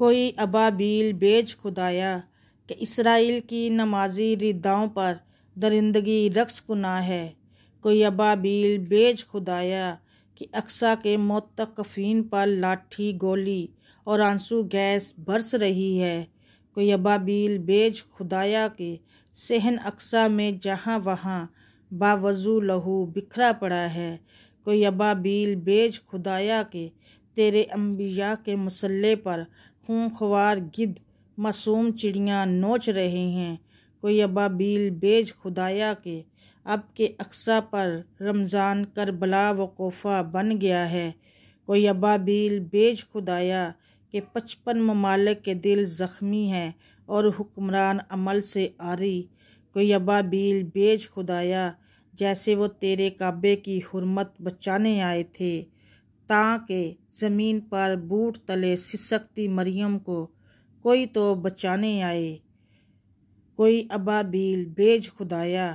कोई अबाबील बेज खुदाया कि इसराइल की नमाजी रिदाओं पर दरिंदगी रक्स कुना है कोई अबाबील बेज खुदाया कि अक्सा के मौत तक कफीन पर लाठी गोली और आंसू गैस बरस रही है कोई अबाबील बेज खुदाया के सहन अक्सा में जहाँ वहाँ बावजू लहू बिखरा पड़ा है कोई अबाबील बेज खुदाया के तेरे अम्बिया के मसल्ले पर खूंखवार गिद मासूम चिड़ियाँ नोच रहे हैं कोई अबाबील बेज खुदाया के अब के अक्सा पर रमज़ान कर बला कोफ़ा बन गया है कोई अबाबील बेज खुदाया के पचपन ममालक के दिल ज़ख्मी हैं और हुक्मरान अमल से आरी कोई अबाबील बेज खुदाया जैसे वो तेरे काबे की हरमत बचाने आए थे ताके ज़मीन पर बूट तले सिसकती मरियम को कोई तो बचाने आए कोई अबाबील बेज खुदाया